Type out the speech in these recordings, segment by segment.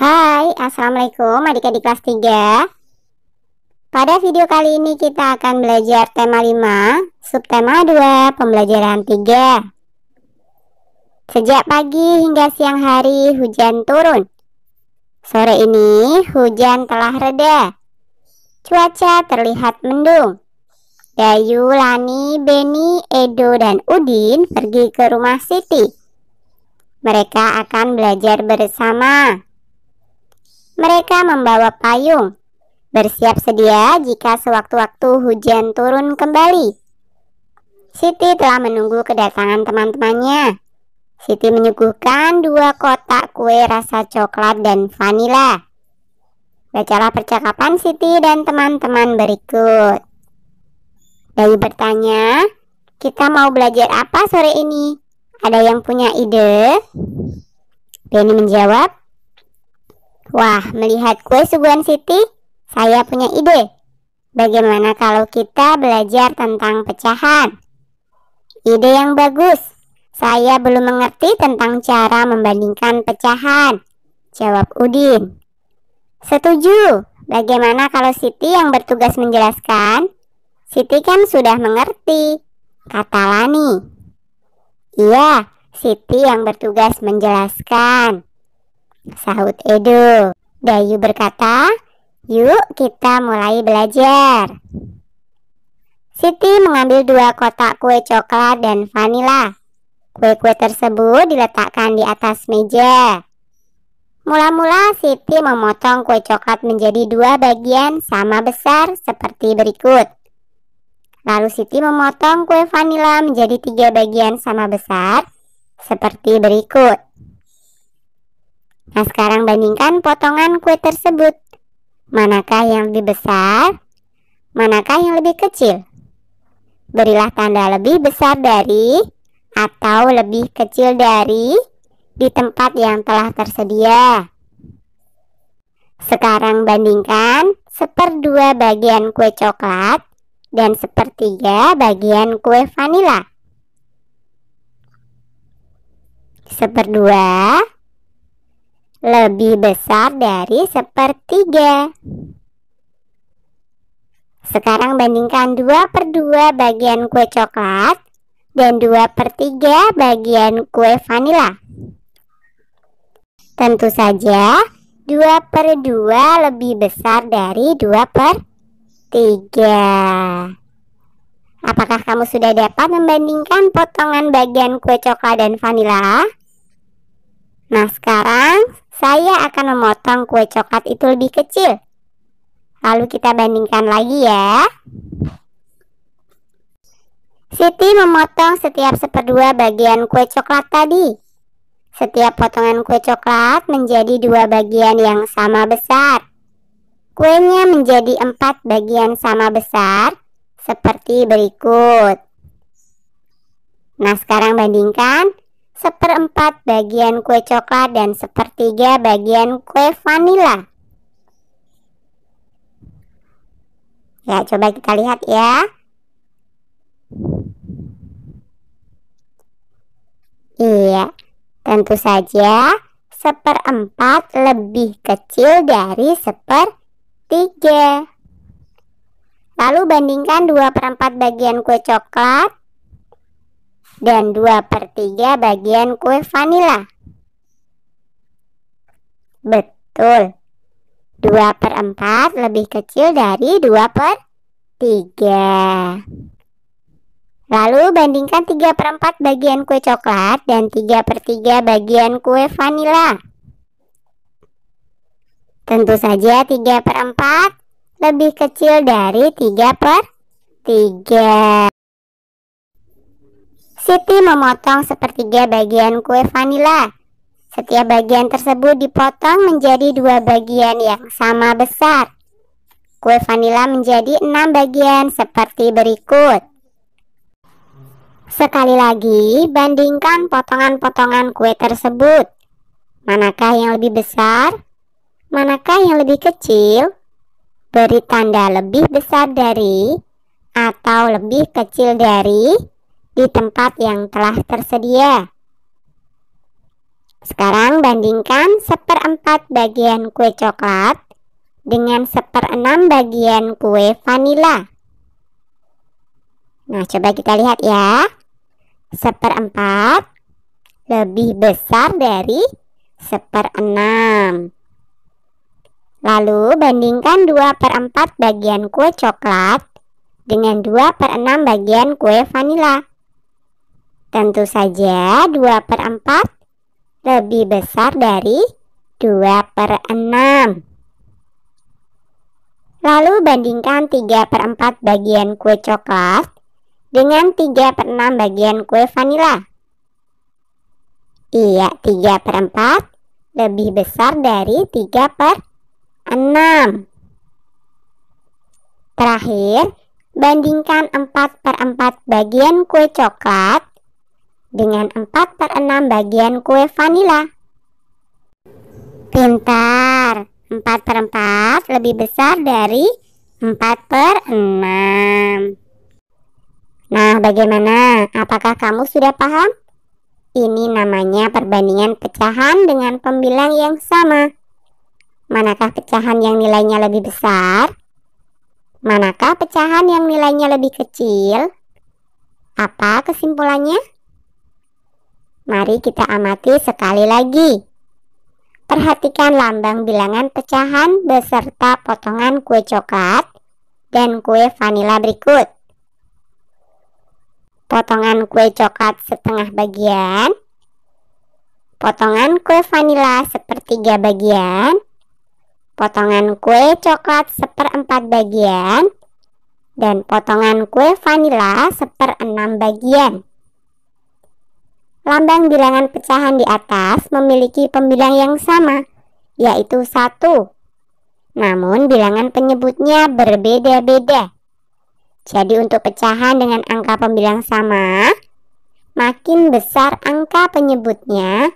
Hai, Assalamualaikum adik-adik kelas 3 Pada video kali ini kita akan belajar tema 5, subtema 2, pembelajaran 3 Sejak pagi hingga siang hari hujan turun Sore ini hujan telah reda Cuaca terlihat mendung Dayu, Lani, Beni, Edo, dan Udin pergi ke rumah Siti Mereka akan belajar bersama mereka membawa payung, bersiap sedia jika sewaktu-waktu hujan turun kembali. Siti telah menunggu kedatangan teman-temannya. Siti menyuguhkan dua kotak kue rasa coklat dan vanila. Bacalah percakapan Siti dan teman-teman berikut. Dayu bertanya, kita mau belajar apa sore ini? Ada yang punya ide? Benny menjawab, Wah, melihat kue suguhan Siti, saya punya ide. Bagaimana kalau kita belajar tentang pecahan? Ide yang bagus. Saya belum mengerti tentang cara membandingkan pecahan. Jawab Udin. Setuju. Bagaimana kalau Siti yang bertugas menjelaskan? Siti kan sudah mengerti, kata Lani. Iya, Siti yang bertugas menjelaskan sahut Edo. Dayu berkata, yuk kita mulai belajar. Siti mengambil dua kotak kue coklat dan vanila. Kue-kue tersebut diletakkan di atas meja. Mula-mula Siti memotong kue coklat menjadi dua bagian sama besar seperti berikut. Lalu Siti memotong kue vanila menjadi tiga bagian sama besar seperti berikut. Nah, sekarang bandingkan potongan kue tersebut. Manakah yang lebih besar? Manakah yang lebih kecil? Berilah tanda lebih besar dari atau lebih kecil dari di tempat yang telah tersedia. Sekarang bandingkan seperdua bagian kue coklat dan sepertiga bagian kue vanila. Seperdua lebih besar dari sepertiga. Sekarang bandingkan 2 per 2 bagian kue coklat dan 2 per 3 bagian kue vanila. Tentu saja 2 per 2 lebih besar dari 2 per 3. Apakah kamu sudah dapat membandingkan potongan bagian kue coklat dan vanila? Nah sekarang saya akan memotong kue coklat itu lebih kecil. Lalu kita bandingkan lagi ya. Siti memotong setiap seperdua bagian kue coklat tadi. Setiap potongan kue coklat menjadi dua bagian yang sama besar. Kuenya menjadi empat bagian sama besar, seperti berikut. Nah, sekarang bandingkan seperempat bagian kue coklat dan sepertiga bagian kue vanila. Ya, coba kita lihat ya. Iya, tentu saja seperempat lebih kecil dari sepertiga. Lalu bandingkan dua perempat bagian kue coklat dan 2 per 3 bagian kue vanila. Betul. 2 per 4 lebih kecil dari 2 per 3. Lalu bandingkan 3 per 4 bagian kue coklat dan 3 per 3 bagian kue vanila. Tentu saja 3 per 4 lebih kecil dari 3 per 3. Siti memotong sepertiga bagian kue vanila. Setiap bagian tersebut dipotong menjadi dua bagian yang sama besar. Kue vanila menjadi enam bagian seperti berikut. Sekali lagi, bandingkan potongan-potongan kue tersebut. Manakah yang lebih besar? Manakah yang lebih kecil? Beri tanda lebih besar dari atau lebih kecil dari di tempat yang telah tersedia. Sekarang bandingkan seperempat bagian kue coklat dengan seperenam bagian kue vanila. Nah, coba kita lihat ya. Seperempat lebih besar dari seperenam. Lalu bandingkan 2 per 4 bagian kue coklat dengan 2 per 6 bagian kue vanila. Tentu saja 2 per 4 lebih besar dari 2 per 6. Lalu bandingkan 3 per 4 bagian kue coklat dengan 3 per 6 bagian kue vanila. Iya, 3 per 4 lebih besar dari 3 per 6. Terakhir, bandingkan 4 per 4 bagian kue coklat dengan 4 per 6 bagian kue vanila. Pintar! 4 per 4 lebih besar dari 4 per 6. Nah, bagaimana? Apakah kamu sudah paham? Ini namanya perbandingan pecahan dengan pembilang yang sama. Manakah pecahan yang nilainya lebih besar? Manakah pecahan yang nilainya lebih kecil? Apa kesimpulannya? Mari kita amati sekali lagi. Perhatikan lambang bilangan pecahan beserta potongan kue coklat dan kue vanila berikut. Potongan kue coklat setengah bagian, potongan kue vanila sepertiga bagian, potongan kue coklat seperempat bagian, dan potongan kue vanila seperenam bagian. Lambang bilangan pecahan di atas memiliki pembilang yang sama, yaitu satu. Namun bilangan penyebutnya berbeda-beda. Jadi untuk pecahan dengan angka pembilang sama, makin besar angka penyebutnya,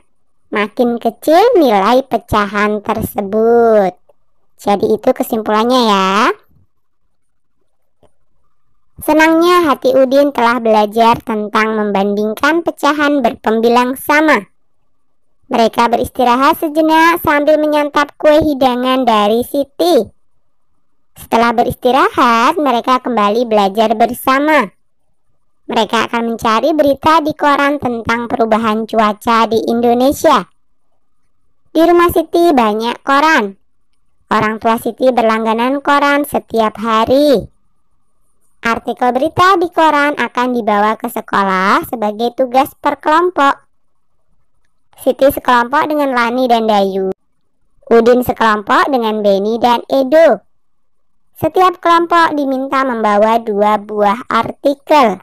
makin kecil nilai pecahan tersebut. Jadi itu kesimpulannya ya. Senangnya hati Udin telah belajar tentang membandingkan pecahan berpembilang sama. Mereka beristirahat sejenak sambil menyantap kue hidangan dari Siti. Setelah beristirahat, mereka kembali belajar bersama. Mereka akan mencari berita di koran tentang perubahan cuaca di Indonesia. Di rumah Siti banyak koran. Orang tua Siti berlangganan koran setiap hari. Artikel berita di koran akan dibawa ke sekolah sebagai tugas per kelompok. Siti sekelompok dengan Lani dan Dayu. Udin sekelompok dengan Beni dan Edo. Setiap kelompok diminta membawa dua buah artikel.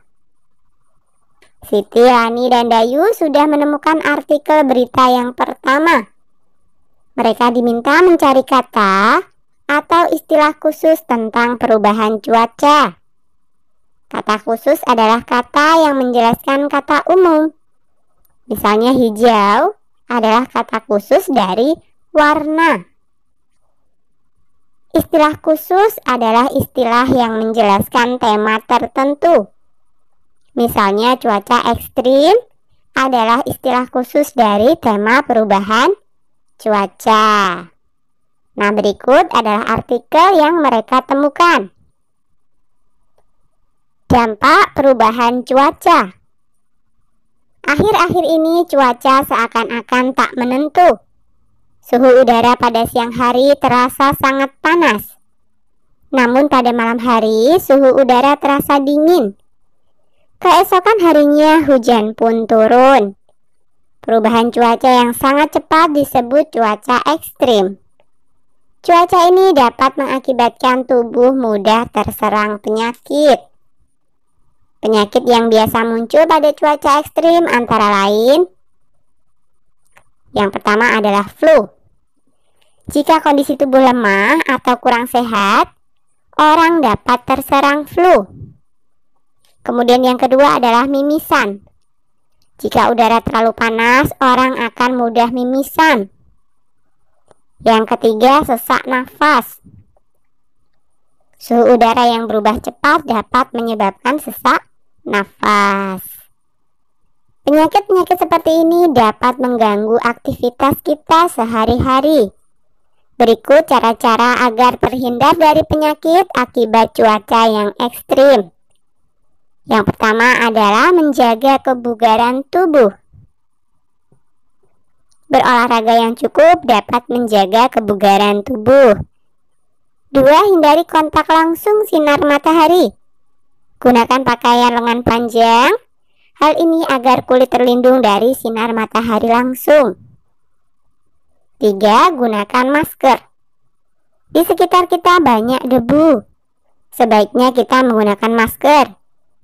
Siti, Lani, dan Dayu sudah menemukan artikel berita yang pertama. Mereka diminta mencari kata atau istilah khusus tentang perubahan cuaca. Kata khusus adalah kata yang menjelaskan kata umum. Misalnya hijau adalah kata khusus dari warna. Istilah khusus adalah istilah yang menjelaskan tema tertentu. Misalnya cuaca ekstrim adalah istilah khusus dari tema perubahan cuaca. Nah berikut adalah artikel yang mereka temukan. Dampak perubahan cuaca Akhir-akhir ini cuaca seakan-akan tak menentu. Suhu udara pada siang hari terasa sangat panas. Namun pada malam hari suhu udara terasa dingin. Keesokan harinya hujan pun turun. Perubahan cuaca yang sangat cepat disebut cuaca ekstrim. Cuaca ini dapat mengakibatkan tubuh mudah terserang penyakit. Penyakit yang biasa muncul pada cuaca ekstrim antara lain Yang pertama adalah flu Jika kondisi tubuh lemah atau kurang sehat Orang dapat terserang flu Kemudian yang kedua adalah mimisan Jika udara terlalu panas, orang akan mudah mimisan Yang ketiga sesak nafas Suhu udara yang berubah cepat dapat menyebabkan sesak nafas. Penyakit-penyakit seperti ini dapat mengganggu aktivitas kita sehari-hari. Berikut cara-cara agar terhindar dari penyakit akibat cuaca yang ekstrim. Yang pertama adalah menjaga kebugaran tubuh. Berolahraga yang cukup dapat menjaga kebugaran tubuh. Dua, hindari kontak langsung sinar matahari. Gunakan pakaian lengan panjang. Hal ini agar kulit terlindung dari sinar matahari langsung. Tiga, Gunakan masker. Di sekitar kita banyak debu. Sebaiknya kita menggunakan masker,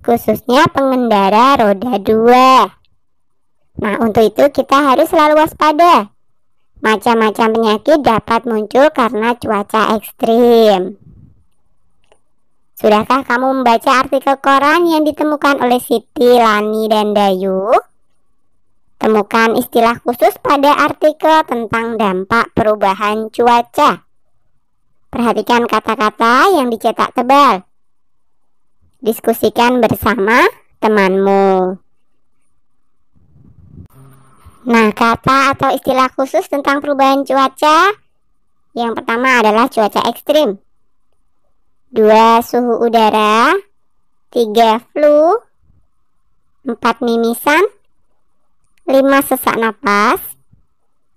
khususnya pengendara roda dua. Nah, untuk itu kita harus selalu waspada. Macam-macam penyakit dapat muncul karena cuaca ekstrim. Sudahkah kamu membaca artikel koran yang ditemukan oleh Siti, Lani, dan Dayu? Temukan istilah khusus pada artikel tentang dampak perubahan cuaca. Perhatikan kata-kata yang dicetak tebal. Diskusikan bersama temanmu. Nah, kata atau istilah khusus tentang perubahan cuaca yang pertama adalah cuaca ekstrim. 2. Suhu udara 3. Flu 4. Mimisan 5. Sesak napas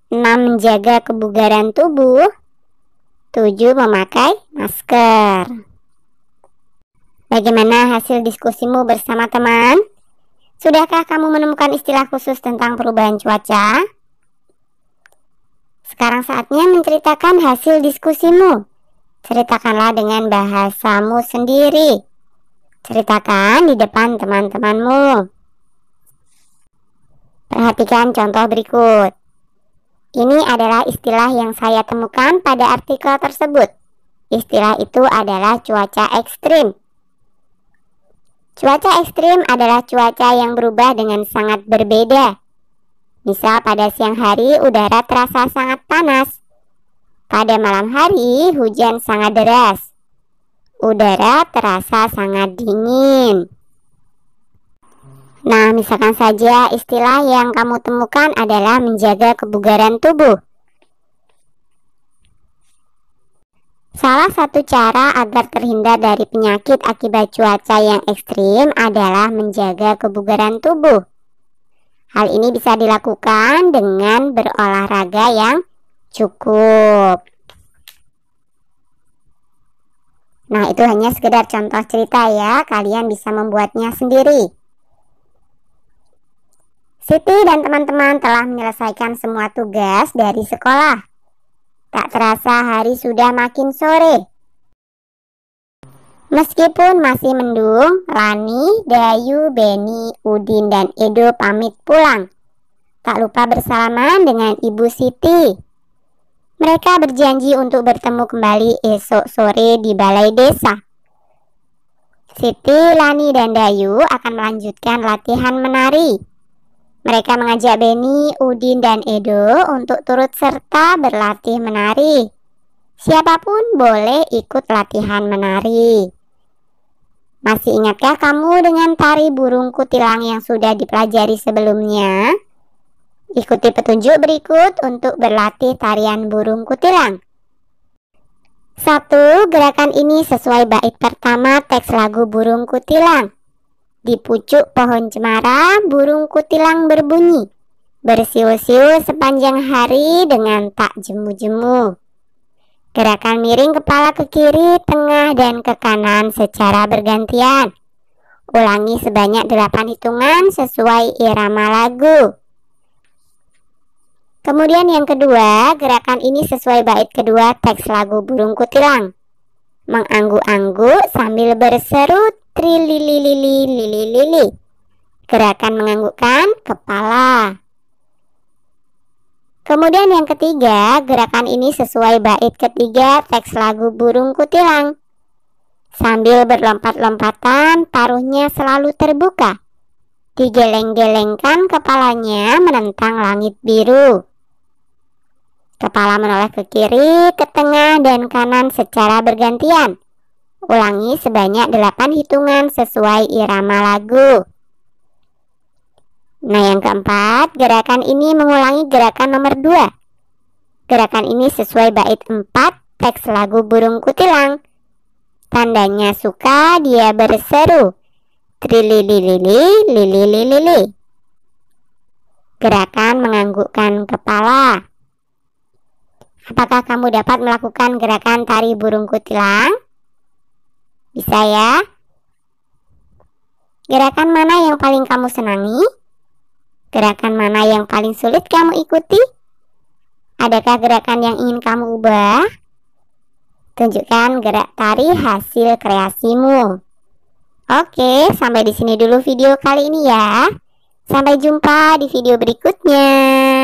6. Menjaga kebugaran tubuh 7. Memakai masker Bagaimana hasil diskusimu bersama teman? Sudahkah kamu menemukan istilah khusus tentang perubahan cuaca? Sekarang saatnya menceritakan hasil diskusimu. Ceritakanlah dengan bahasamu sendiri. Ceritakan di depan teman-temanmu. Perhatikan contoh berikut. Ini adalah istilah yang saya temukan pada artikel tersebut. Istilah itu adalah cuaca ekstrim. Cuaca ekstrim adalah cuaca yang berubah dengan sangat berbeda. Misal pada siang hari udara terasa sangat panas, pada malam hari, hujan sangat deras. Udara terasa sangat dingin. Nah, misalkan saja istilah yang kamu temukan adalah menjaga kebugaran tubuh. Salah satu cara agar terhindar dari penyakit akibat cuaca yang ekstrim adalah menjaga kebugaran tubuh. Hal ini bisa dilakukan dengan berolahraga yang cukup. Nah, itu hanya sekedar contoh cerita ya. Kalian bisa membuatnya sendiri. Siti dan teman-teman telah menyelesaikan semua tugas dari sekolah. Tak terasa hari sudah makin sore. Meskipun masih mendung, Rani, Dayu, Beni, Udin, dan Edo pamit pulang. Tak lupa bersalaman dengan Ibu Siti. Mereka berjanji untuk bertemu kembali esok sore di balai desa. Siti, Lani, dan Dayu akan melanjutkan latihan menari. Mereka mengajak Beni, Udin, dan Edo untuk turut serta berlatih menari. Siapapun boleh ikut latihan menari. Masih ingatkah kamu dengan tari burung kutilang yang sudah dipelajari sebelumnya? Ikuti petunjuk berikut untuk berlatih tarian burung kutilang. 1. Gerakan ini sesuai bait pertama teks lagu Burung Kutilang. Di pucuk pohon cemara, burung kutilang berbunyi. Bersiul-siul sepanjang hari dengan tak jemu-jemu. Gerakan miring kepala ke kiri, tengah, dan ke kanan secara bergantian. Ulangi sebanyak delapan hitungan sesuai irama lagu. Kemudian yang kedua, gerakan ini sesuai bait kedua teks lagu Burung Kutilang. Menganggu-anggu sambil berseru trilililili lili lili. Gerakan menganggukkan kepala. Kemudian yang ketiga, gerakan ini sesuai bait ketiga teks lagu Burung Kutilang. Sambil berlompat-lompatan, paruhnya selalu terbuka. Digeleng-gelengkan kepalanya menentang langit biru. Kepala menoleh ke kiri, ke tengah, dan kanan secara bergantian. Ulangi sebanyak 8 hitungan sesuai irama lagu. Nah, yang keempat, gerakan ini mengulangi gerakan nomor 2. Gerakan ini sesuai bait 4 teks lagu Burung Kutilang. Tandanya suka, dia berseru. Trilililili, lili. Gerakan menganggukkan kepala. Apakah kamu dapat melakukan gerakan tari burung kutilang? Bisa ya? Gerakan mana yang paling kamu senangi? Gerakan mana yang paling sulit kamu ikuti? Adakah gerakan yang ingin kamu ubah? Tunjukkan gerak tari hasil kreasimu. Oke, sampai di sini dulu video kali ini ya. Sampai jumpa di video berikutnya.